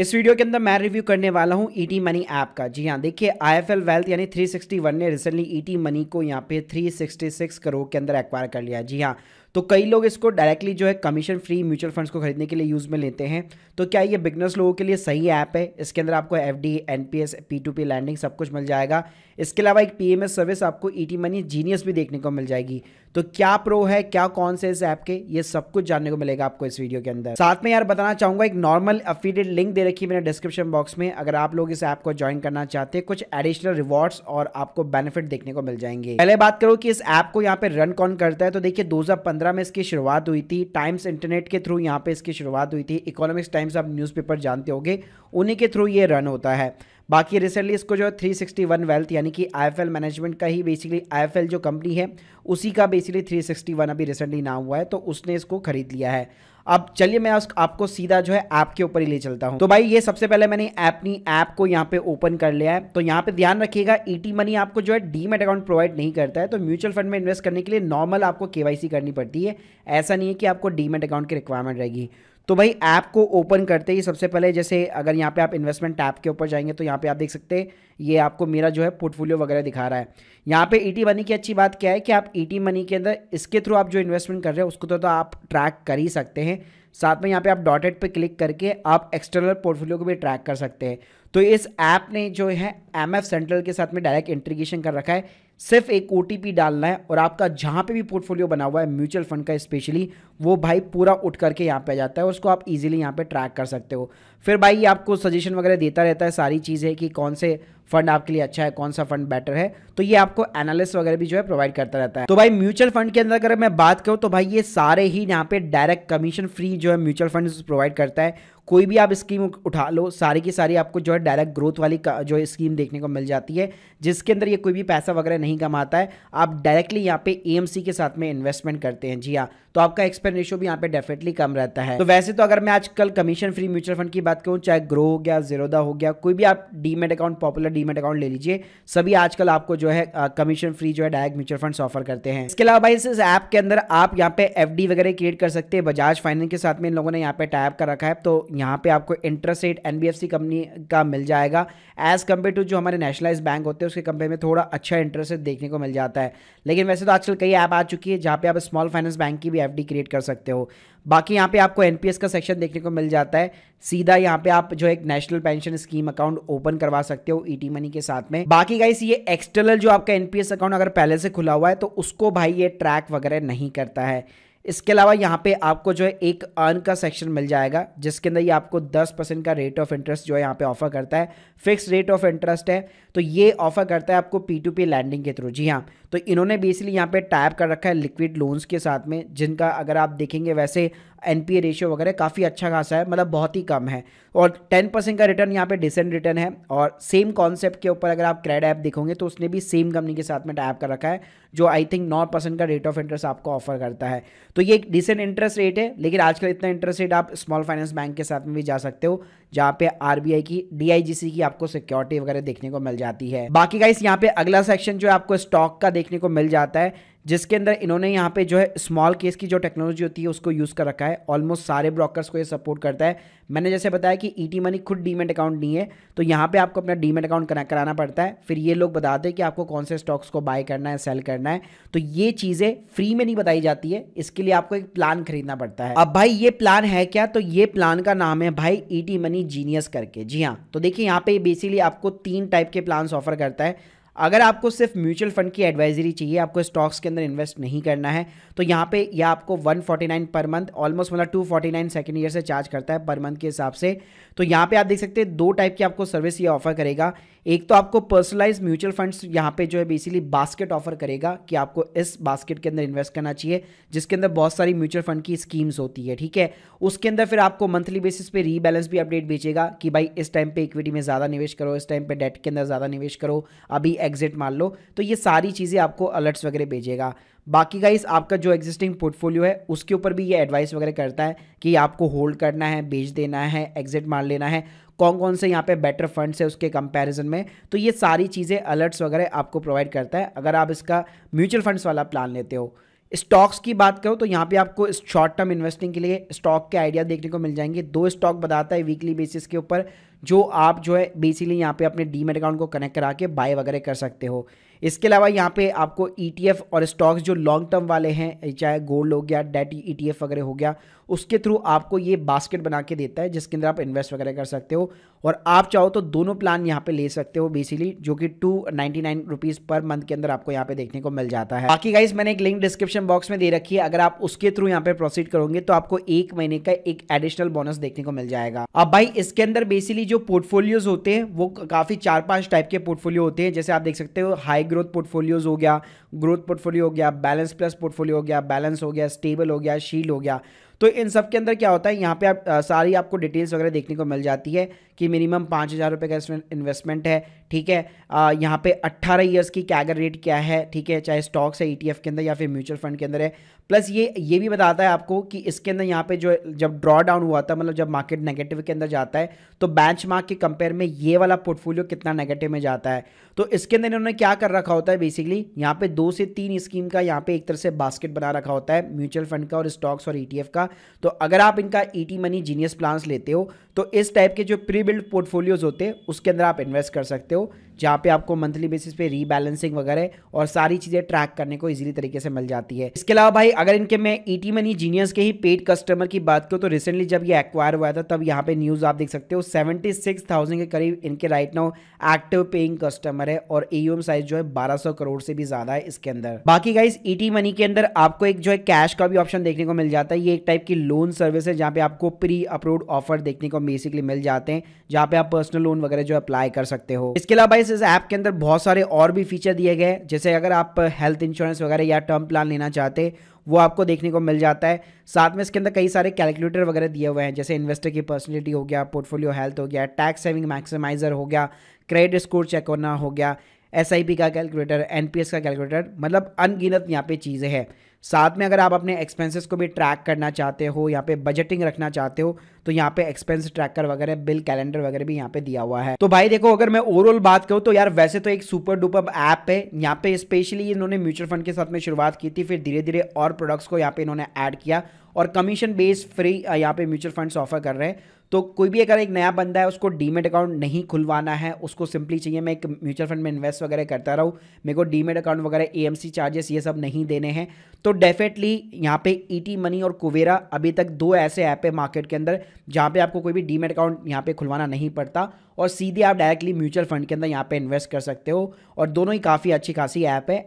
इस वीडियो के अंदर मैं रिव्यू करने वाला हूं ईटी मनी ऐप का जी हाँ देखिए आईएफएल वेल्थ यानी 361 ने रिसेंटली ईटी मनी को यहाँ पे 366 करोड़ के अंदर एक्वायर कर लिया जी हाँ तो कई लोग इसको डायरेक्टली जो है कमीशन फ्री म्यूचुअल फंड्स को खरीदने के लिए यूज़ में लेते हैं तो क्या ये बिजनेस लोगों के लिए सही ऐप है इसके अंदर आपको F D N P S P to P lending सब कुछ मिल जाएगा इसके अलावा एक पी एम एस सर्विस आपको ई टी मनी जीनियस भी देखने को मिल जाएगी तो क्या प्रो है क्या कौन से इस ऐप के ये सब कुछ जानने को मिलेगा आपको इस वीडियो के अंदर साथ में यार बताना चाहूंगा एक नॉर्मल अफिडेट लिंक दे रखी मैंने डिस्क्रिप्शन बॉक्स में अगर आप लोग इस ऐप को ज्वाइन करना चाहते हैं कुछ एडिशनल रिवॉर्ड्स और आपको बेनिफिट देखने को मिल जाएंगे पहले बात करो कि इस ऐप को यहाँ पे रन कौन करता है तो देखिए दो 2015 में इसकी शुरुआत हुई थी टाइम्स इंटरनेट के थ्रू यहाँ पे इसकी शुरुआत हुई थी इकोनॉमिक्स टाइम्स आप न्यूज़पेपर जानते होंगे उन्हीं के थ्रू ये रन होता है बाकी रिसेंटली इसको जो है 361 वेल्थ यानी कि आईएफएल मैनेजमेंट का ही बेसिकली आईएफएल जो कंपनी है उसी का बेसिकली 361 अभी रिसेंटली नाम हुआ है तो उसने इसको खरीद लिया है अब चलिए मैं आपको सीधा जो है ऐप के ऊपर ही ले चलता हूं तो भाई ये सबसे पहले मैंने अपनी ऐप को यहाँ पे ओपन कर लिया है तो यहाँ पे ध्यान रखिएगा ईटी e मनी आपको जो है डीमेट अकाउंट प्रोवाइड नहीं करता है तो म्यूचुअल फंड में इन्वेस्ट करने के लिए नॉर्मल आपको केवाईसी करनी पड़ती है ऐसा नहीं है कि आपको डीमेट अकाउंट की रिक्वायरमेंट रहेगी तो भाई ऐप को ओपन करते ही सबसे पहले जैसे अगर यहाँ पे आप इन्वेस्टमेंट टैप के ऊपर जाएंगे तो यहाँ पे आप देख सकते हैं ये आपको मेरा जो है पोर्टफोलियो वगैरह दिखा रहा है यहाँ पे ईटी e मनी की अच्छी बात क्या है कि आप ईटी e मनी के अंदर इसके थ्रू आप जो इन्वेस्टमेंट कर रहे हैं उसको तो, तो आप ट्रैक कर ही सकते हैं साथ में यहाँ पे आप डॉटेड पे क्लिक करके आप एक्सटर्नल पोर्टफोलियो को भी ट्रैक कर सकते हैं तो इस ऐप ने जो है एम एफ सेंट्रल के साथ में डायरेक्ट इंट्रीगेशन कर रखा है सिर्फ एक ओ डालना है और आपका जहाँ पे भी पोर्टफोलियो बना हुआ है म्यूचुअल फंड का स्पेशली वो भाई पूरा उठ करके यहाँ पे आ जाता है उसको आप इजीली यहाँ पे ट्रैक कर सकते हो फिर भाई आपको सजेशन वगैरह देता रहता है सारी चीज़ें कि कौन से फंड आपके लिए अच्छा है कौन सा फंड बेटर है तो ये आपको एनालिस वगैरह भी जो है प्रोवाइड करता रहता है तो भाई म्यूचुअल फंड के अंदर अगर मैं बात करूं तो भाई ये सारे ही यहाँ पे डायरेक्ट कमीशन फ्री जो है म्यूचुअल फंड प्रोवाइड करता है कोई भी आप स्कीम उठा लो सारी की सारी आपको जो है डायरेक्ट ग्रोथ वाली जो है स्कीम देखने को मिल जाती है जिसके अंदर ये कोई भी पैसा वगैरह नहीं कमाता है आप डायरेक्टली यहाँ पे एएमसी के साथ में इन्वेस्टमेंट करते हैं जी हाँ तो आपका एक्सपेंड रेशो भी यहाँ पे डेफिनेटली कम रहता है तो वैसे तो अगर मैं आजकल कमीशन फ्री म्यूचुअल फंड की बात करूँ चाहे ग्रो हो गया जीरोदा हो गया कोई भी आप demat account popular demat account ले लीजिए सभी आजकल आपको जो है कमीशन फ्री जो है डायरेक्ट म्यूचुअल फंड ऑफर करते हैं इसके अलावा भाई इस ऐप के अंदर आप यहाँ पे एफ वगैरह क्रिएट कर सकते हैं बजाज फाइनेंस के साथ में इन लोगों ने यहाँ पे टाइप कर रखा है तो यहाँ पे आपको इंटरेस्ट रेट एन कंपनी का मिल जाएगा एज़ कम्पेयर टू जो हमारे नेशनलाइज बैंक होते हैं उसके कंपेयर में थोड़ा अच्छा इंटरेस्ट रेट देखने को मिल जाता है लेकिन वैसे तो आजकल कई ऐप आ चुकी है जहाँ पे आप स्मॉल फाइनेंस बैंक की भी एफ क्रिएट कर सकते हो बाकी यहाँ पे आपको एन का सेक्शन देखने को मिल जाता है सीधा यहाँ पे आप जो एक national pension scheme account open करवा सकते हो ई e मनी के साथ में बाकी गाइस ये एक्सटर्नल जो आपका एनपीएस अकाउंट अगर पहले से खुला हुआ है तो उसको भाई ये ट्रैक वगैरह नहीं करता है इसके अलावा यहाँ पे आपको जो है एक अर्न का सेक्शन मिल जाएगा जिसके अंदर ये आपको 10 परसेंट का रेट ऑफ इंटरेस्ट जो है यहाँ पे ऑफर करता है फिक्स रेट ऑफ इंटरेस्ट है तो ये ऑफर करता है आपको पी टू पी लैंडिंग के थ्रू जी हाँ तो इन्होंने बेसिकली यहाँ पे टैप कर रखा है लिक्विड लोन्स के साथ में जिनका अगर आप देखेंगे वैसे एन पी ए रेशियो वगैरह काफ़ी अच्छा खासा है मतलब बहुत ही कम है और टेन परसेंट का रिटर्न यहाँ पे डिसेंट रिटर्न है और सेम कॉन्सेप्ट के ऊपर अगर आप क्रेड ऐप देखोगे तो उसने भी सेम कंपनी के साथ में टैप कर रखा है जो आई थिंक नौ परसेंट का रेट ऑफ इंटरेस्ट आपको ऑफर करता है तो ये एक डिसेंट इंटरेस्ट रेट है लेकिन आजकल इतना इंटरेस्ट रेट आप स्मॉल फाइनेंस बैंक के साथ में भी जा सकते हो जहाँ पे आरबीआई की डीआईजीसी की आपको सिक्योरिटी वगैरह देखने को मिल जाती है बाकी का यहाँ पे अगला सेक्शन जो है आपको स्टॉक का देखने को मिल जाता है जिसके अंदर इन्होंने यहाँ पे जो है स्मॉल केस की जो टेक्नोलॉजी होती है उसको यूज़ कर रखा है ऑलमोस्ट सारे ब्रोकर्स को ये सपोर्ट करता है मैंने जैसे बताया कि ई e मनी खुद डीमेट अकाउंट नहीं है तो यहाँ पे आपको अपना डीमेट अकाउंट कनेक्ट कराना पड़ता है फिर ये लोग बताते हैं कि आपको कौन से स्टॉक्स को बाय करना है सेल करना है तो ये चीज़ें फ्री में नहीं बताई जाती है इसके लिए आपको एक प्लान खरीदना पड़ता है अब भाई ये प्लान है क्या तो ये प्लान का नाम है भाई ई मनी जीनियस करके जी हाँ तो देखिए यहाँ पे बेसिकली आपको तीन टाइप के प्लान ऑफर करता है अगर आपको सिर्फ म्यूचुअल फंड की एडवाइजरी चाहिए आपको स्टॉक्स के अंदर इन्वेस्ट नहीं करना है तो यहाँ पे यह आपको 149 पर मंथ ऑलमोस्ट मतलब 249 सेकेंड ईयर से चार्ज करता है पर मंथ के हिसाब से तो यहाँ पे आप देख सकते हैं दो टाइप की आपको सर्विस ये ऑफर करेगा एक तो आपको पर्सनलाइज म्यूचुअल फंड्स यहाँ पे जो है बेसिकली बास्केट ऑफर करेगा कि आपको इस बास्केट के अंदर इन्वेस्ट करना चाहिए जिसके अंदर बहुत सारी म्यूचुअल फंड की स्कीम्स होती है ठीक है उसके अंदर फिर आपको मंथली बेसिस पे रीबैलेंस भी अपडेट भेजेगा कि भाई इस टाइम पे इक्विटी में ज़्यादा निवेश करो इस टाइम पे डेट के अंदर ज़्यादा निवेश करो अभी एग्जिट मान लो तो ये सारी चीज़ें आपको अलर्ट्स वगैरह भेजेगा बाकी गाइस आपका जो एग्जिस्टिंग पोर्टफोलियो है उसके ऊपर भी ये एडवाइस वगैरह करता है कि आपको होल्ड करना है बेच देना है एग्जिट मार लेना है कौन कौन से यहाँ पे बेटर फंड्स है उसके कंपैरिजन में तो ये सारी चीज़ें अलर्ट्स वगैरह आपको प्रोवाइड करता है अगर आप इसका म्यूचुअल फंड्स वाला प्लान लेते हो स्टॉक्स की बात करो तो यहाँ पे आपको शॉर्ट टर्म इन्वेस्टिंग के लिए स्टॉक के आइडिया देखने को मिल जाएंगे दो स्टॉक बताता है वीकली बेसिस के ऊपर जो आप जो है बेसिकली यहाँ पे अपने डीमेट अकाउंट को कनेक्ट करा के बाय वगैरह कर सकते हो इसके अलावा यहाँ पे आपको ई e और स्टॉक्स जो लॉन्ग टर्म वाले हैं चाहे गोल्ड हो गया डेट ई e वगैरह हो गया उसके थ्रू आपको ये बास्केट बना के देता है जिसके अंदर आप इन्वेस्ट वगैरह कर सकते हो और आप चाहो तो दोनों प्लान यहाँ पे ले सकते हो बेसिकली जो कि two ninety nine rupees per month के अंदर आपको यहाँ पे देखने को मिल जाता है बाकी गाइस मैंने एक लिंक डिस्क्रिप्शन बॉक्स में दे रखी है अगर आप उसके थ्रू यहाँ पे प्रोसीड करोगे तो आपको एक महीने का एक एडिशनल बोनस देखने को मिल जाएगा अब भाई इसके अंदर बेसिकली जो पोर्टफोलियोज होते हैं वो काफी चार पांच टाइप के पोर्टफोलियो होते हैं जैसे आप देख सकते हो हाई ग्रोथ पोर्टफोलियोज हो गया ग्रोथ पोर्टफोलियो हो गया बैलेंस प्लस पोर्टफोलियो हो गया बैलेंस हो गया स्टेबल हो गया शील हो गया तो इन सब के अंदर क्या होता है यहाँ पे आप आ, सारी आपको डिटेल्स वगैरह देखने को मिल जाती है कि मिनिमम पाँच हज़ार रुपये का इन्वेस्टमेंट है ठीक है यहाँ पे 18 ईयर्स की कैगर रेट क्या है ठीक है चाहे स्टॉक्स है ईटीएफ e के अंदर या फिर म्यूचुअल फंड के अंदर है प्लस ये ये भी बताता है आपको कि इसके अंदर यहाँ पे जो जब ड्रॉ डाउन हुआ था मतलब जब मार्केट नेगेटिव के अंदर जाता है तो बेंच मार्क के कंपेयर में ये वाला पोर्टफोलियो कितना नेगेटिव में जाता है तो इसके अंदर इन्होंने क्या कर रखा होता है बेसिकली यहाँ पे दो से तीन स्कीम का यहाँ पे एक तरह से बास्केट बना रखा होता है म्यूचुअल फंड का और स्टॉक्स और ई e का तो अगर आप इनका ई मनी जीनियस प्लान लेते हो तो इस टाइप के जो प्री बिल्ड पोर्टफोलियोज होते हैं उसके अंदर आप इन्वेस्ट कर सकते हो papel então, जहाँ पे आपको मंथली बेसिस पे रीबैलेंसिंग वगैरह और सारी चीज़ें ट्रैक करने को इजीली तरीके से मिल जाती है इसके अलावा भाई अगर इनके मैं ईटी मनी जीनियस के ही पेड कस्टमर की बात करूँ तो रिसेंटली जब ये एक्वायर हुआ था तब यहाँ पे न्यूज़ आप देख सकते हो सेवेंटी सिक्स थाउजेंड के करीब इनके right now active paying customer है और एम साइज जो है बारह सौ करोड़ से भी ज़्यादा है इसके अंदर बाकी गाइज ईटी मनी के अंदर आपको एक जो है कैश का भी ऑप्शन देखने को मिल जाता है ये एक टाइप की लोन सर्विस है जहाँ पे आपको प्री अप्रूव ऑफर देखने को बेसिकली मिल जाते हैं जहाँ पे आप पर्सनल लोन वगैरह जो अप्लाई कर सकते हो इसके अलावा भाई गाइस इस ऐप के अंदर बहुत सारे और भी फीचर दिए गए जैसे अगर आप हेल्थ इंश्योरेंस वगैरह या टर्म प्लान लेना चाहते वो आपको देखने को मिल जाता है साथ में इसके अंदर कई सारे कैलकुलेटर वगैरह दिए हुए हैं जैसे इन्वेस्टर की पर्सनलिटी हो गया पोर्टफोलियो हेल्थ हो गया टैक्स सेविंग मैक्सिमाइजर हो गया क्रेडिट स्कोर चेक करना हो गया एस का कैलकुलेटर एन का कैलकुलेटर मतलब अनगिनत यहाँ पे चीज़ें हैं साथ में अगर आप अपने एक्सपेंसेस को भी ट्रैक करना चाहते हो यहाँ पे बजटिंग रखना चाहते हो तो यहाँ पे एक्सपेंस ट्रैकर वगैरह बिल कैलेंडर वगैरह भी यहाँ पे दिया हुआ है तो भाई देखो अगर मैं ओवरऑल बात करूँ तो यार वैसे तो एक सुपर डुपर ऐप है यहाँ पे स्पेशली इन्होंने म्यूचुअल फंड के साथ में शुरुआत की थी फिर धीरे धीरे और प्रोडक्ट्स को यहाँ पे इन्होंने ऐड किया और कमीशन बेस्ड फ्री यहाँ पे म्यूचुअल फंड्स ऑफर कर रहे हैं तो कोई भी अगर एक नया बंदा है उसको डीमेट अकाउंट नहीं खुलवाना है उसको सिंपली चाहिए मैं एक म्यूचुअल फंड में इन्वेस्ट वगैरह करता रहूँ मेरे को डीमेट अकाउंट वगैरह ए चार्जेस ये सब नहीं देने हैं तो डेफिनेटली यहाँ पे ई e मनी और कुवेरा अभी तक दो ऐसे ऐप है मार्केट के अंदर जहाँ पे आपको कोई भी डीमेट अकाउंट यहाँ पे खुलवाना नहीं पड़ता और सीधे आप डायरेक्टली म्यूचुअल फंड के अंदर यहाँ पे इन्वेस्ट कर सकते हो और दोनों ही काफ़ी अच्छी खासी ऐप है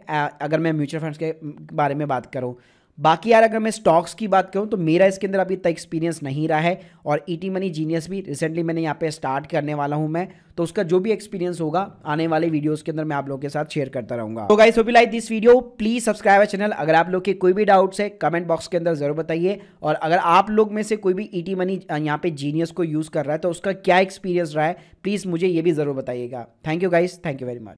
अगर मैं म्यूचुअल फंड्स के बारे में बात करूँ बाकी यार अगर मैं स्टॉक्स की बात करूँ तो मेरा इसके अंदर अभी तक एक्सपीरियंस नहीं रहा है और ई मनी जीनियस भी रिसेंटली मैंने यहाँ पे स्टार्ट करने वाला हूँ मैं तो उसका जो भी एक्सपीरियंस होगा आने वाले वीडियोस के अंदर मैं आप लोगों के साथ शेयर करता रहूंगा तो guys we like this video please subscribe channel अगर आप लोग के कोई भी डाउट्स है कमेंट बॉक्स के अंदर जरूर बताइए और अगर आप लोग में से कोई भी टी e मनी यहाँ पे जीनियस को यूज कर रहा है तो उसका क्या एक्सपीरियंस रहा है प्लीज मुझे ये भी जरूर बताइएगा thank you guys thank you very much